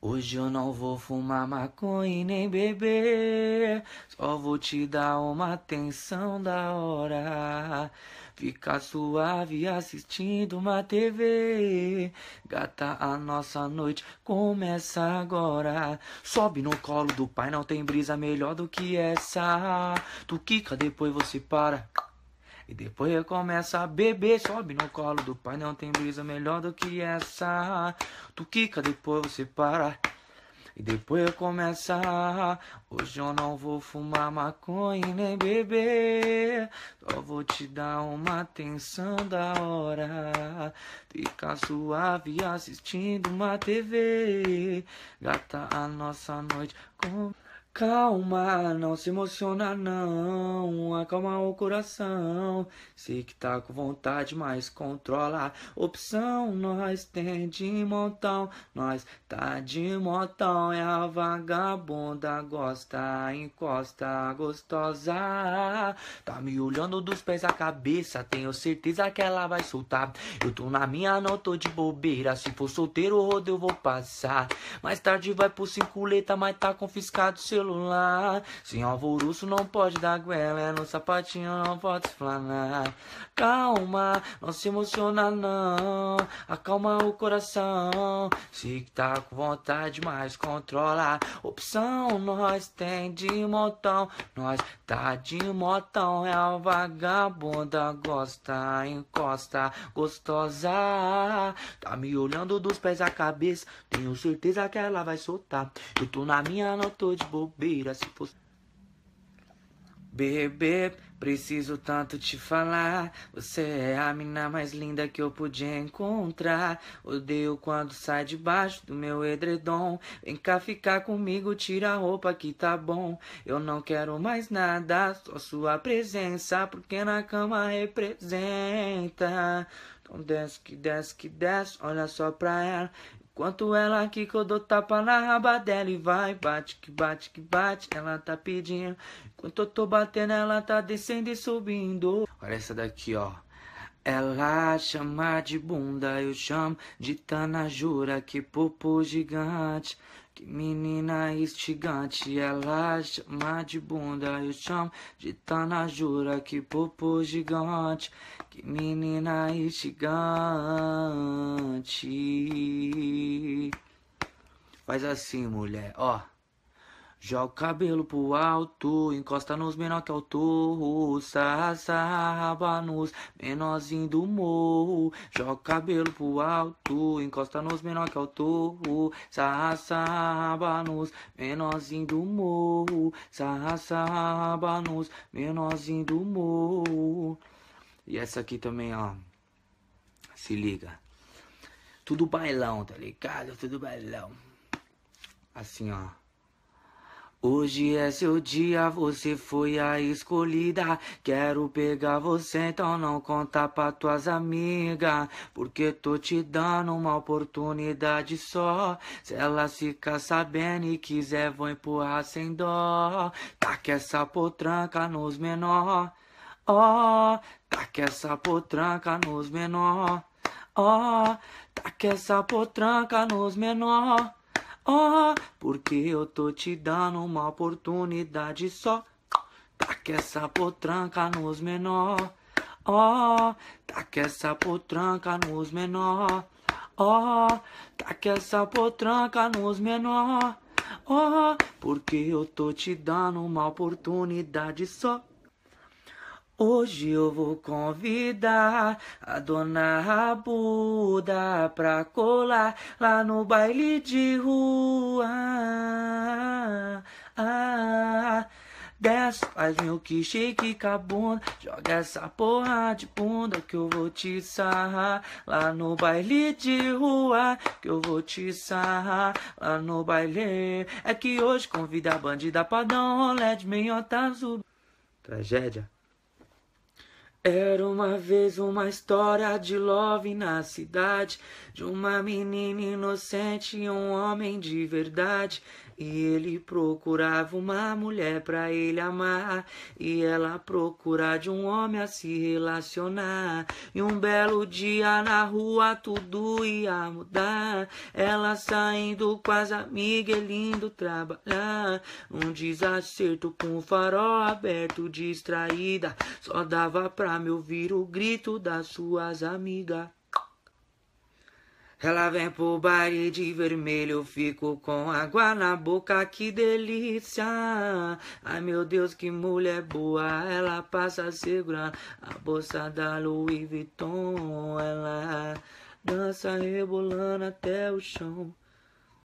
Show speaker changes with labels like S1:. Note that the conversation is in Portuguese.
S1: Hoje eu não vou fumar maconha e nem beber. Só vou te dar uma atenção da hora. Ficar suave assistindo uma TV. Gata, a nossa noite começa agora. Sobe no colo do pai, não tem brisa melhor do que essa. Tu quica, depois você para. E depois eu começo a beber, sobe no colo do pai, não tem brisa melhor do que essa. Tu quica, depois você para. E depois eu começo a. Hoje eu não vou fumar maconha e nem beber. Só vou te dar uma atenção da hora. Fica suave assistindo uma TV. Gata, a nossa noite. Com... Calma, não se emociona não, acalma o coração. Sei que tá com vontade, mas controla. Opção nós tem de montão, nós tá de montão. É a vagabunda, gosta, encosta, gostosa. Tá me olhando dos pés à cabeça, tenho certeza que ela vai soltar. Eu tô na minha, não tô de bobeira. Se for solteiro, rodo eu vou passar. Mais tarde vai por cinco letra, mas tá confiscado o celular celular. Sem alvoroço não pode dar guela, é no sapatinho não pode esplanar. Calma, não se emociona não, acalma o coração. Se tá com vontade, mas controla. Opção nós tem de montão, nós tá de motão. É uma vagabunda, gosta, encosta, gostosa. Tá me olhando dos pés à cabeça, tenho certeza que ela vai soltar. Eu tô na minha, não tô de bobo bobeira se fosse. Bebê, preciso tanto te falar. Você é a mina mais linda que eu podia encontrar. Odeio quando sai debaixo do meu edredom. Vem cá ficar comigo, tira a roupa que tá bom. Eu não quero mais nada, só sua presença, porque na cama representa. Então desce que desce que desce, olha só pra ela. Enquanto ela aqui que eu dou tapa na raba dela e vai, bate que bate que bate, ela tá pedindo. Enquanto eu tô batendo, ela tá descendo e subindo. Olha essa daqui, ó. Ela chama de bunda, eu chamo de tanajura, que popo gigante. Que menina instigante, ela chama de bunda, eu chamo de tanajura, que popo gigante. Que menina instigante. Faz assim, mulher, ó. Joga o cabelo pro alto, encosta nos menor que é o torro, sarra, nos menorzinho do morro. Joga o cabelo pro alto, encosta nos menor que é o torro, sarra, nos menorzinho do morro, sarra, sarra, nos menorzinho do morro. E essa aqui também, ó, se liga. Tudo bailão, tá ligado? Tudo bailão. Assim, ó. Hoje é seu dia, você foi a escolhida. Quero pegar você, então não conta pra tuas amigas. Porque tô te dando uma oportunidade só. Se ela ficar sabendo e quiser, vou empurrar sem dó. Tá que essa potranca nos menor. Ó, tá oh, que essa potranca nos menor. Ó, tá oh, que essa potranca nos menor oh, porque eu tô te dando uma oportunidade só. tá que essa potranca nos menor, ó, tá que essa potranca nos menor, ó, tá que essa potranca nos menor, ó, oh, porque eu tô te dando uma oportunidade só. Hoje eu vou convidar a dona Rabuda pra colar lá no baile de rua. Ah, ah, ah. Desce, faz meu que shake com a bunda. Joga essa porra de bunda que eu vou te sarrar lá no baile de rua. Que eu vou te sarrar lá no baile. É que hoje convida a bandida pra dar um rolê de meiota azul. Tragédia. Era uma vez uma história de love na cidade, de uma menina inocente e um homem de verdade. E ele procurava uma mulher para ele amar, e ela procurava de um homem a se relacionar. E um belo dia na rua tudo ia mudar. Ela saindo com as amigas, ele indo trabalhar. Um desacerto com o farol aberto, distraída, só dava pra me ouvir o grito das suas amigas. Ela vem pro baile de vermelho, eu fico com água na boca, que delícia. Ai meu Deus, que mulher boa, ela passa segurando a bolsa da Louis Vuitton. Ela dança rebolando até o chão.